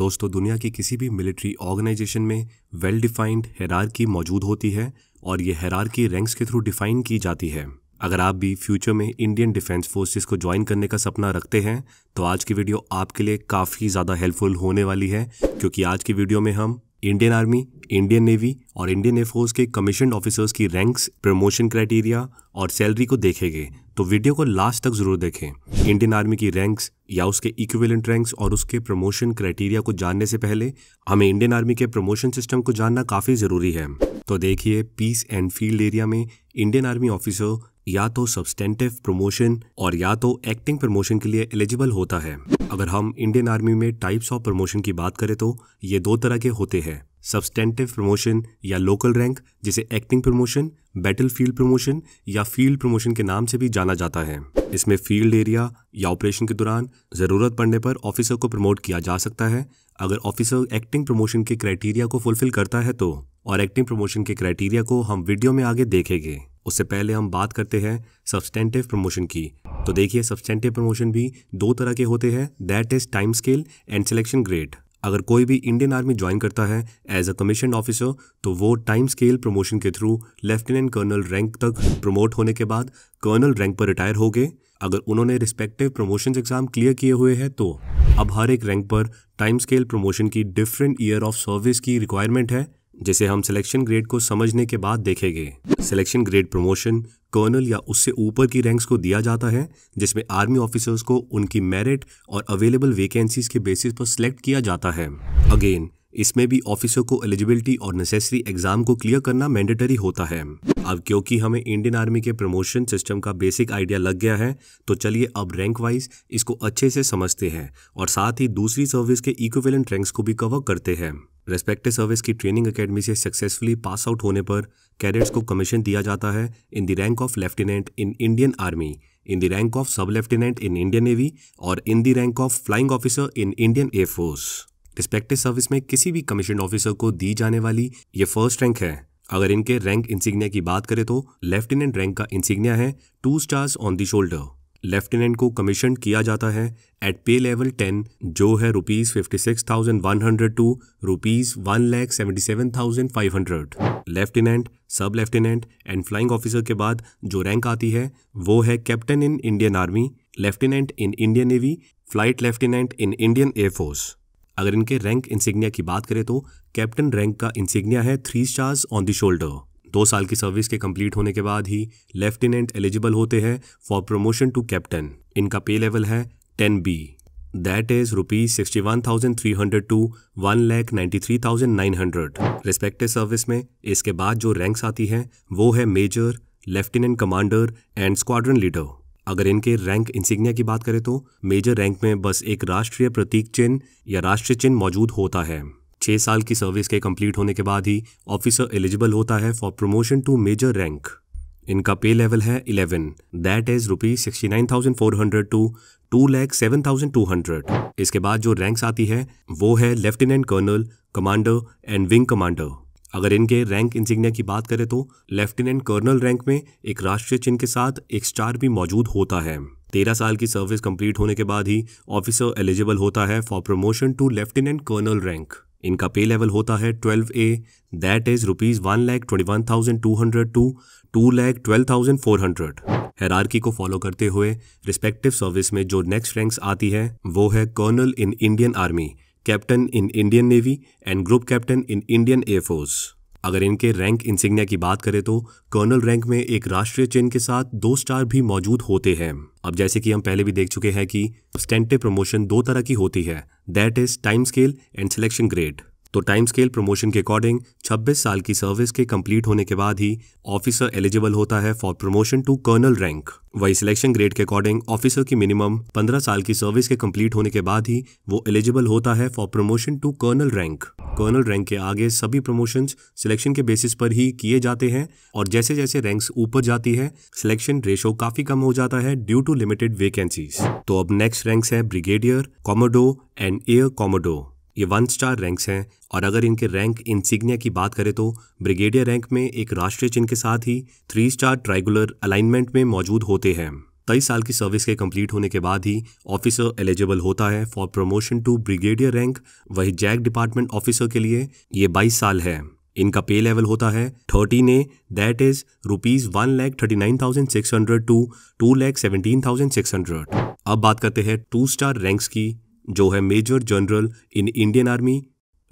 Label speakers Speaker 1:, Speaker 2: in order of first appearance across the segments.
Speaker 1: दोस्तों दुनिया की किसी भी मिलिट्री ऑर्गेनाइजेशन में वेल डिफाइंड की मौजूद होती है और ये की रैंक्स के थ्रू डिफाइन की जाती है अगर आप भी फ्यूचर में इंडियन डिफेंस फोर्सेस को ज्वाइन करने का सपना रखते हैं तो आज की वीडियो आपके लिए काफ़ी ज़्यादा हेल्पफुल होने वाली है क्योंकि आज की वीडियो में हम इंडियन आर्मी इंडियन नेवी और इंडियन एयरफोर्स के कमीशन ऑफिसर्स की रैंक्स प्रमोशन क्राइटेरिया और सैलरी को देखेंगे तो वीडियो को लास्ट तक जरूर देखें इंडियन आर्मी की रैंक्स या उसके इक्विवेलेंट रैंक्स और उसके प्रमोशन क्राइटेरिया को जानने से पहले हमें इंडियन आर्मी के प्रमोशन सिस्टम को जानना काफ़ी ज़रूरी है तो देखिए पीस एंड फील्ड एरिया में इंडियन आर्मी ऑफिसर या तो सब्सटेंटिव प्रमोशन और या तो एक्टिंग प्रमोशन के लिए एलिजिबल होता है अगर हम इंडियन आर्मी में टाइप्स ऑफ प्रमोशन की बात करें तो ये दो तरह के होते हैं सब्सटेंटिव प्रमोशन या लोकल रैंक जिसे acting promotion battle field promotion या फील्ड प्रमोशन के नाम से भी जाना जाता है इसमें फील्ड एरिया या ऑपरेशन के दौरान ज़रूरत पड़ने पर ऑफिसर को प्रमोट किया जा सकता है अगर ऑफिसर एक्टिंग प्रमोशन के क्राइटेरिया को फुलफिल करता है तो और एक्टिंग प्रमोशन के क्राइटेरिया को हम वीडियो में आगे देखेंगे उससे पहले हम बात करते हैं सब्सटेंटिव प्रमोशन की तो देखिए सब्सटेंटिव प्रमोशन भी दो तरह के होते हैं that is time scale and selection grade अगर कोई भी इंडियन आर्मी ज्वाइन करता है एज अ कमीशन ऑफिसर तो वो टाइम स्केल प्रमोशन के थ्रू लेफ्टिनेंट कर्नल रैंक तक प्रमोट होने के बाद कर्नल रैंक पर रिटायर हो गए अगर उन्होंने रिस्पेक्टिव प्रमोशन एग्जाम क्लियर किए हुए हैं तो अब हर एक रैंक पर टाइम स्केल प्रमोशन की डिफरेंट ईयर ऑफ सर्विस की रिक्वायरमेंट है जिसे हम सिलेक्शन ग्रेड को समझने के बाद देखेंगे सिलेक्शन ग्रेड प्रमोशन कर्नल या उससे ऊपर की रैंक्स को दिया जाता है जिसमें आर्मी ऑफिसर्स को उनकी मेरिट और अवेलेबल वैकेंसीज के बेसिस पर सिलेक्ट किया जाता है अगेन इसमें भी ऑफिसर को एलिजिबिलिटी और नेसेसरी एग्जाम को क्लियर करना मैंडेटरी होता है अब क्योंकि हमें इंडियन आर्मी के प्रमोशन सिस्टम का बेसिक आइडिया लग गया है तो चलिए अब रैंक वाइज इसको अच्छे से समझते हैं और साथ ही दूसरी सर्विस के इक्विवेलेंट रैंक्स को भी कवर करते हैं रेस्पेक्टिव सर्विस की ट्रेनिंग अकेडमी से सक्सेसफुली पास आउट होने पर कैडेट्स को कमीशन दिया जाता है in the rank of lieutenant in Indian army in the rank of sub lieutenant in Indian navy और in the rank of flying officer in Indian air force respective service में किसी भी कमीशन ऑफिसर को दी जाने वाली ये फर्स्ट रैंक है अगर इनके रैंक इंसिग्निया की बात करें तो लेफ्टिनेंट रैंक का इंसिग्निया है two stars on the shoulder lieutenant को कमीशन किया जाता है एट पे लेवल टेन जो है rupees fifty six thousand one hundred to rupees one lakh seventy seven thousand five hundred lieutenant sub lieutenant and flying officer के बाद जो rank आती है वो है captain in Indian army lieutenant in Indian navy flight lieutenant in Indian air force अगर इनके rank insignia की बात करें तो कैप्टन रैंक का इंसिग्निया है three stars on the shoulder दो साल की सर्विस के कंप्लीट होने के बाद ही लेफ्टिनेंट एलिजिबल होते हैं फॉर प्रमोशन टू कैप्टन इनका पे लेवल है ten B three hundred to one lakh ninety three thousand nine hundred respective service में इसके बाद जो रैंक्स आती हैं वो है major lieutenant commander and squadron leader अगर इनके रैंक इंसिग्निया की बात करें तो मेजर रैंक में बस एक राष्ट्रीय प्रतीक चिन्ह या राष्ट्रीय चिन्ह मौजूद होता है छः साल की सर्विस के कंप्लीट होने के बाद ही ऑफिसर एलिजिबल होता है for promotion to major rank इनका पे लेवल है eleven that is rupees sixty nine thousand four hundred to two lakh seven thousand two hundred इसके बाद जो रैंक्स आती है वो है lieutenant colonel commander and wing commander अगर इनके रैंक इंसिग्निया की बात करें तो लेफ्टिनेंट कर्नल रैंक में एक राष्ट्रीय चिन्ह के साथ एक स्टार भी मौजूद होता है तेरह साल की सर्विस कंप्लीट होने के बाद ही ऑफिसर एलिजिबल होता है for promotion to lieutenant colonel rank इनका पे लेवल होता है twelve A that is rupees one lakh twenty one thousand two hundred to two lakh twelve thousand four hundred hierarchy को फॉलो करते हुए रिस्पेक्टिव सर्विस में जो नेक्स्ट रैंक्स आती है वो है colonel in Indian army captain in Indian navy and group captain in Indian air force अगर इनके रैंक इंसिग्निया की बात करें तो कर्नल रैंक में एक राष्ट्रीय चिन्ह के साथ दो स्टार भी मौजूद होते हैं अब जैसे कि हम पहले भी देख चुके हैं कि स्टेंटे प्रमोशन दो तरह की होती है that is time scale and selection grade तो टाइम स्केल प्रमोशन के अकॉर्डिंग 26 साल की सर्विस के कंप्लीट होने के बाद ही ऑफिसर एलिजिबल होता है for promotion to colonel rank वही सिलेक्शन ग्रेड के अकॉर्डिंग ऑफिसर की मिनिमम 15 साल की सर्विस के कंप्लीट होने के बाद ही वो एलिजिबल होता है for promotion to colonel rank colonel rank के आगे सभी प्रमोशन सिलेक्शन के बेसिस पर ही किए जाते हैं और जैसे जैसे रैंक ऊपर जाती है सिलेक्शन रेशो काफी कम हो जाता है ड्यू टू लिमिटेड वेकेंसीज तो अब नेक्स्ट रैंक है brigadier commodore and air commodore ये वन स्टार रैंक्स हैं और अगर इनके रैंक इंसिग्निया की बात करें तो ब्रिगेडियर रैंक में एक राष्ट्रीय चिन्ह के साथ ही थ्री स्टार ट्राइगुलर अलाइनमेंट में मौजूद होते हैं तेईस साल की सर्विस के कंप्लीट होने के बाद ही ऑफिसर एलिजिबल होता है for promotion to brigadier rank वही जैक डिपार्टमेंट ऑफिसर के लिए ये बाईस साल है इनका पे लेवल होता है thirteen A that is rupees one lakh thirty nine thousand six hundred to two lakh seventeen thousand six hundred अब बात करते हैं टू स्टार रैंक्स की जो है major general in Indian army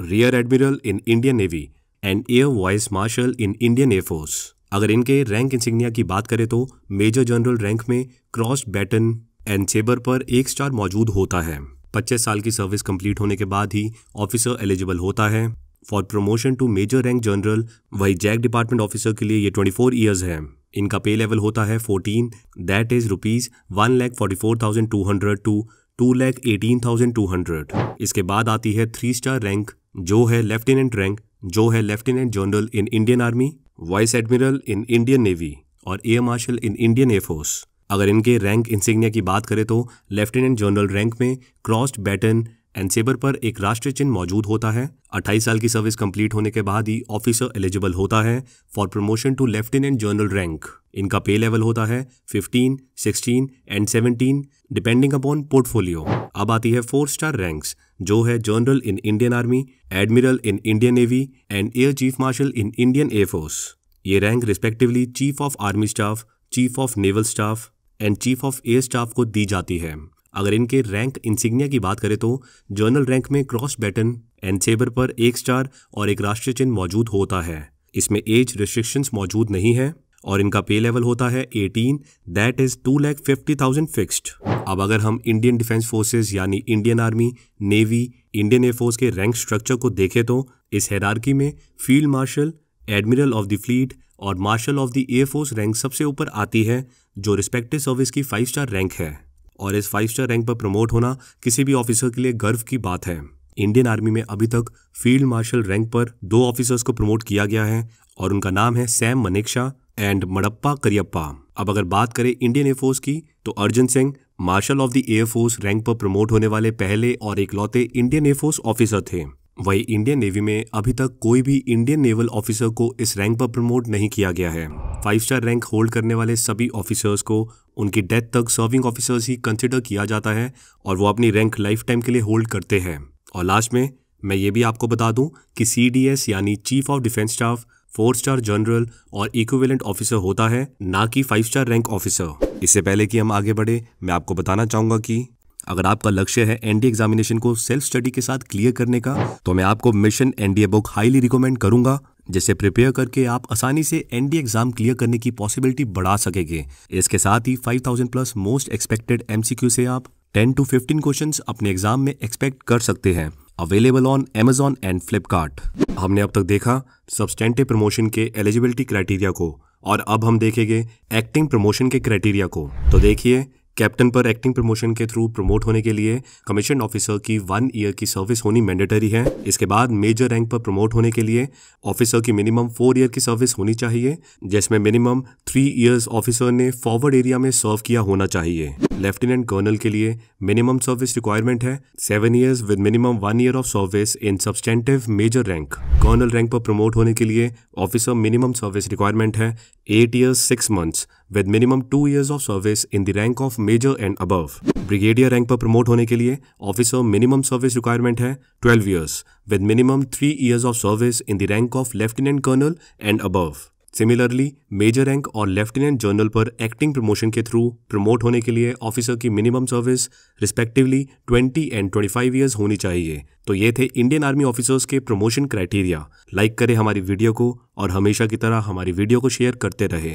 Speaker 1: rear admiral in Indian navy and air vice marshal in Indian air force अगर इनके rank insignia की बात करें तो मेजर जनरल रैंक में क्रॉस बैटन एंड चेबर पर एक स्टार मौजूद होता है 25 साल की सर्विस कंप्लीट होने के बाद ही ऑफिसर एलिजिबल होता है for promotion to major rank general वही जैक डिपार्टमेंट ऑफिसर के लिए ये 24 फोर ईयर्स है इनका पे लेवल होता है 14 that is rupees one lakh forty four thousand two hundred to two lakh eighteen thousand two hundred इसके बाद आती है थ्री स्टार रैंक जो है लेफ्टिनेंट रैंक जो है lieutenant general in Indian army vice admiral in Indian navy और air marshal in Indian air force अगर इनके रैंक इंसिग्निया की बात करें तो लेफ्टिनेंट जनरल रैंक में क्रॉस्ड बैटन एनसेबर पर एक राष्ट्रीय चिन्ह मौजूद होता है 28 साल की सर्विस कंप्लीट होने के बाद ही ऑफिसर एलिजिबल होता है for promotion to lieutenant general rank इनका पे लेवल होता है 15, 16 एंड 17 डिपेंडिंग अपॉन पोर्टफोलियो अब आती है फोर स्टार रैंक्स जो है general in Indian army admiral in Indian navy and air chief marshal in Indian air force ये rank respectively chief of army staff chief of naval staff and chief of air staff को दी जाती है अगर इनके rank insignia की बात करें तो जर्नल रैंक में क्रॉस बैटन एंड सेबर पर एक स्टार और एक राष्ट्रीय चिन्ह मौजूद होता है इसमें एज रिस्ट्रिक्शंस मौजूद नहीं है और इनका पे लेवल होता है 18 that is two lakh fifty thousand fixed अब अगर हम इंडियन डिफेंस फोर्सेज यानी Indian army navy Indian air force के रैंक स्ट्रक्चर को देखें तो इस हैरारकी में field marshal admiral of the fleet और marshal of the air force rank सबसे ऊपर आती है जो रिस्पेक्टिव सर्विस की फाइव स्टार रैंक है और इस फाइव स्टार रैंक पर प्रमोट होना किसी भी ऑफिसर के लिए गर्व की बात है इंडियन आर्मी में अभी तक फील्ड मार्शल रैंक पर दो ऑफिसर्स को प्रमोट किया गया है और उनका नाम है सैम मनेकशा एंड मड़प्पा करियप्पा अब अगर बात करें इंडियन एयरफोर्स की तो Arjan Singh marshal of the air force rank पर प्रमोट होने वाले पहले और इकलौते इंडियन एयरफोर्स ऑफिसर थे वही इंडियन नेवी में अभी तक कोई भी इंडियन नेवल ऑफिसर को इस रैंक पर प्रमोट नहीं किया गया है फाइव स्टार रैंक होल्ड करने वाले सभी ऑफिसर्स को उनकी डेथ तक सर्विंग ऑफिसर्स ही कंसिडर किया जाता है और वो अपनी रैंक लाइफ टाइम के लिए होल्ड करते हैं और लास्ट में मैं ये भी आपको बता दूं कि सी यानी chief of defence staff four star general और इक्विवेलेंट ऑफिसर होता है ना कि फाइव स्टार रैंक ऑफिसर इससे पहले कि हम आगे बढ़े मैं आपको बताना चाहूंगा कि अगर आपका लक्ष्य है एनडीए एग्जामिनेशन को सेल्फ स्टडी के साथ क्लियर करने का तो मैं आपको mission NDA book highly recommend करूंगा जिसे प्रिपेयर करके आप आसानी से एनडीए एग्जाम क्लियर करने की पॉसिबिलिटी बढ़ा सकेंगे इसके साथ ही 5000 प्लस मोस्ट एक्सपेक्टेड एमसीक्यू से आप 10 टू 15 क्वेश्चंस अपने एग्जाम में एक्सपेक्ट कर सकते हैं available on Amazon and Flipkart हमने अब तक देखा सब्सटेंटिव प्रमोशन के एलिजिबिलिटी क्राइटेरिया को और अब हम देखेंगे एक्टिंग प्रमोशन के क्राइटेरिया को तो देखिए कैप्टन पर एक्टिंग प्रमोशन के थ्रू प्रमोट होने के लिए कमीशन ऑफिसर की वन ईयर की सर्विस होनी मैंडेटरी है इसके बाद मेजर रैंक पर प्रमोट होने के लिए ऑफिसर की मिनिमम फोर ईयर की सर्विस होनी चाहिए जिसमें मिनिमम थ्री ईयर्स ऑफिसर ने फॉरवर्ड एरिया में सर्व किया होना चाहिए लेफ्टिनेंट कर्नल के लिए मिनिमम सर्विस रिक्वायरमेंट है seven years with minimum one year of service in substantive major rank colonel rank पर प्रमोट होने के लिए ऑफिसर मिनिमम सर्विस रिक्वायरमेंट है eight years six months with minimum two years of service in the rank of major and above brigadier rank पर promote होने के लिए officer minimum service requirement है twelve years with minimum three years of service in the rank of lieutenant colonel and above similarly major rank और lieutenant general पर acting promotion के through promote होने के लिए ऑफिसर की minimum service respectively 20 and 25 years होनी चाहिए तो ये थे इंडियन आर्मी ऑफिसर्स के प्रमोशन क्राइटेरिया लाइक करें हमारी वीडियो को और हमेशा की तरह हमारी वीडियो को शेयर करते रहे